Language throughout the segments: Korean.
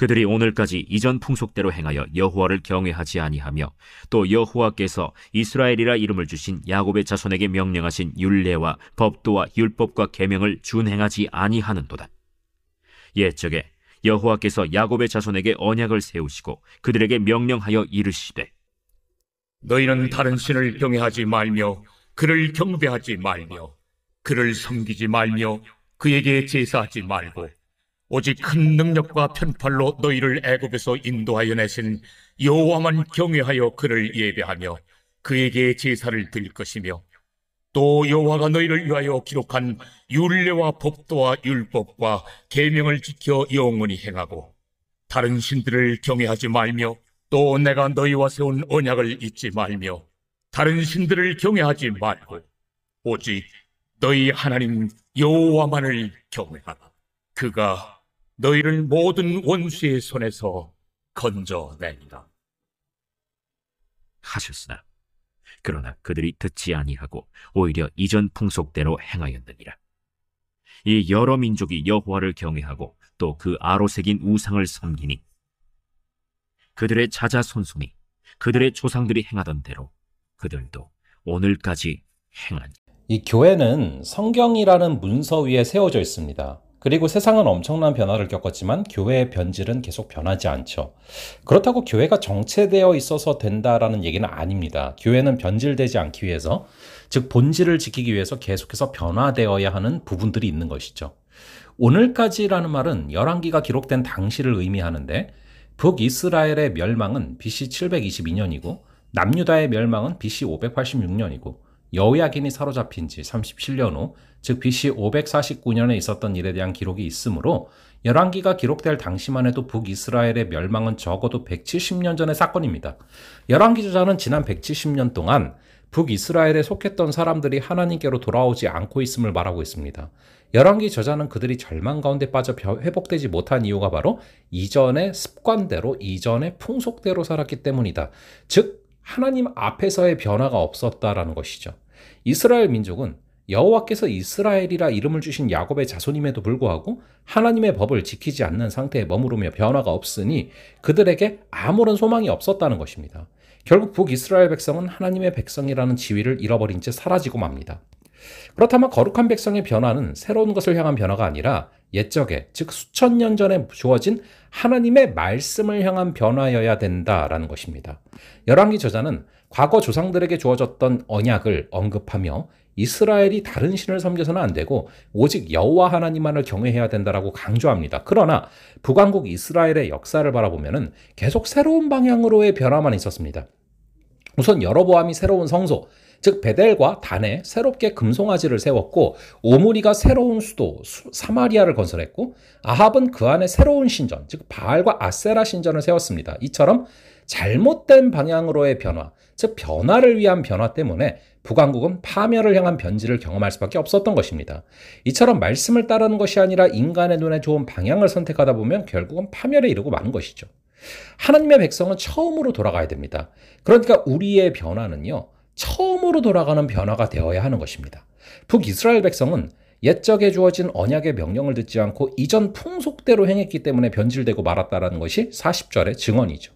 그들이 오늘까지 이전 풍속대로 행하여 여호와를 경외하지 아니하며 또 여호와께서 이스라엘이라 이름을 주신 야곱의 자손에게 명령하신 율례와 법도와 율법과 계명을 준행하지 아니하는도다. 옛적에 예, 여호와께서 야곱의 자손에게 언약을 세우시고 그들에게 명령하여 이르시되 너희는 다른 신을 경외하지 말며 그를 경배하지 말며 그를 섬기지 말며 그에게 제사하지 말고 오직 큰 능력과 편팔로 너희를 애굽에서 인도하여 내신 여호와만 경외하여 그를 예배하며 그에게 제사를 드릴 것이며 또 여호와가 너희를 위하여 기록한 율례와 법도와 율법과 계명을 지켜 영원히 행하고 다른 신들을 경외하지 말며 또 내가 너희와 세운 언약을 잊지 말며 다른 신들을 경외하지 말고 오직 너희 하나님 여호와만을 경외하라 그가 너희를 모든 원수의 손에서 건져내리라. 하셨으나 그러나 그들이 듣지 아니하고 오히려 이전 풍속대로 행하였느니라. 이 여러 민족이 여호와를 경외하고 또 그 아로색인 우상을 섬기니 그들의 자자 손손이 그들의 조상들이 행하던 대로 그들도 오늘까지 행하이 교회는 성경이라는 문서 위에 세워져 있습니다. 그리고 세상은 엄청난 변화를 겪었지만 교회의 변질은 계속 변하지 않죠. 그렇다고 교회가 정체되어 있어서 된다라는 얘기는 아닙니다. 교회는 변질되지 않기 위해서, 즉 본질을 지키기 위해서 계속해서 변화되어야 하는 부분들이 있는 것이죠. 오늘까지라는 말은 11기가 기록된 당시를 의미하는데 북이스라엘의 멸망은 BC 722년이고 남유다의 멸망은 BC 586년이고 여야인이 사로잡힌 지 37년 후, 즉 BC 549년에 있었던 일에 대한 기록이 있으므로 열왕기가 기록될 당시만 해도 북이스라엘의 멸망은 적어도 170년 전의 사건입니다. 열왕기 저자는 지난 170년 동안 북이스라엘에 속했던 사람들이 하나님께로 돌아오지 않고 있음을 말하고 있습니다. 열왕기 저자는 그들이 절망 가운데 빠져 회복되지 못한 이유가 바로 이전의 습관대로 이전의 풍속대로 살았기 때문이다. 즉 하나님 앞에서의 변화가 없었다라는 것이죠. 이스라엘 민족은 여호와께서 이스라엘이라 이름을 주신 야곱의 자손임에도 불구하고 하나님의 법을 지키지 않는 상태에 머무르며 변화가 없으니 그들에게 아무런 소망이 없었다는 것입니다. 결국 북이스라엘 백성은 하나님의 백성이라는 지위를 잃어버린 채 사라지고 맙니다. 그렇다면 거룩한 백성의 변화는 새로운 것을 향한 변화가 아니라 옛적에 즉 수천 년 전에 주어진 하나님의 말씀을 향한 변화여야 된다라는 것입니다. 열왕기 저자는 과거 조상들에게 주어졌던 언약을 언급하며 이스라엘이 다른 신을 섬겨서는 안 되고 오직 여호와 하나님만을 경외해야 된다라고 강조합니다. 그러나 북왕국 이스라엘의 역사를 바라보면은 계속 새로운 방향으로의 변화만 있었습니다. 우선 여러보암이 새로운 성소, 즉 베델과 단에 새롭게 금송아지를 세웠고 오므리가 새로운 수도 사마리아를 건설했고 아합은 그 안에 새로운 신전 즉 바알과 아세라 신전을 세웠습니다. 이처럼 잘못된 방향으로의 변화 즉 변화를 위한 변화 때문에 북왕국은 파멸을 향한 변질을 경험할 수밖에 없었던 것입니다. 이처럼 말씀을 따르는 것이 아니라 인간의 눈에 좋은 방향을 선택하다 보면 결국은 파멸에 이르고 마는 것이죠. 하나님의 백성은 처음으로 돌아가야 됩니다. 그러니까 우리의 변화는요. 처음으로 돌아가는 변화가 되어야 하는 것입니다. 북이스라엘 백성은 옛적에 주어진 언약의 명령을 듣지 않고 이전 풍속대로 행했기 때문에 변질되고 말았다라는 것이 40절의 증언이죠.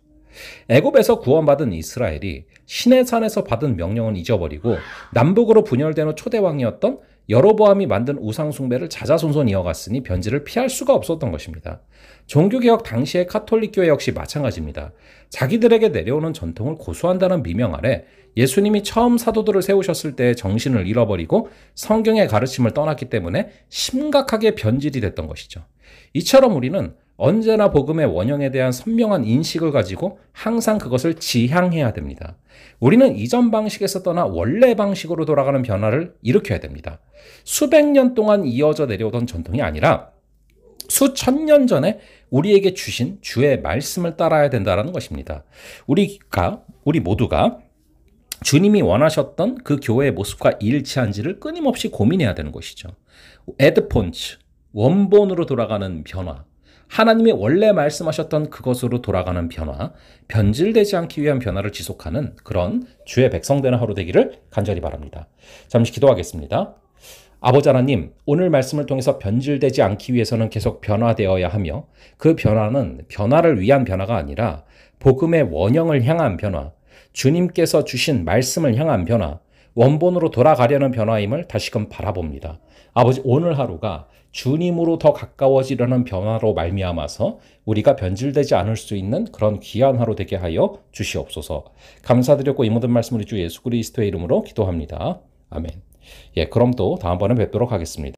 애굽에서 구원받은 이스라엘이 시내산에서 받은 명령은 잊어버리고 남북으로 분열되는 초대왕이었던 여로보암이 만든 우상 숭배를 자자손손 이어갔으니 변질을 피할 수가 없었던 것입니다. 종교개혁 당시의 카톨릭교회 역시 마찬가지입니다. 자기들에게 내려오는 전통을 고수한다는 미명 아래 예수님이 처음 사도들을 세우셨을 때 정신을 잃어버리고 성경의 가르침을 떠났기 때문에 심각하게 변질이 됐던 것이죠. 이처럼 우리는 언제나 복음의 원형에 대한 선명한 인식을 가지고 항상 그것을 지향해야 됩니다. 우리는 이전 방식에서 떠나 원래 방식으로 돌아가는 변화를 일으켜야 됩니다. 수백 년 동안 이어져 내려오던 전통이 아니라 수천 년 전에 우리에게 주신 주의 말씀을 따라야 된다는 것입니다. 우리가 우리 모두가 주님이 원하셨던 그 교회의 모습과 일치한지를 끊임없이 고민해야 되는 것이죠. 에드폰츠 원본으로 돌아가는 변화 하나님이 원래 말씀하셨던 그것으로 돌아가는 변화, 변질되지 않기 위한 변화를 지속하는 그런 주의 백성되는 하루 되기를 간절히 바랍니다. 잠시 기도하겠습니다. 아버지 하나님, 오늘 말씀을 통해서 변질되지 않기 위해서는 계속 변화되어야 하며 그 변화는 변화를 위한 변화가 아니라 복음의 원형을 향한 변화, 주님께서 주신 말씀을 향한 변화, 원본으로 돌아가려는 변화임을 다시금 바라봅니다. 아버지 오늘 하루가 주님으로 더 가까워지려는 변화로 말미암아서 우리가 변질되지 않을 수 있는 그런 귀한 하루 되게 하여 주시옵소서. 감사드렸고 이 모든 말씀 을주 예수 그리스도의 이름으로 기도합니다. 아멘. 예, 그럼 또 다음번에 뵙도록 하겠습니다.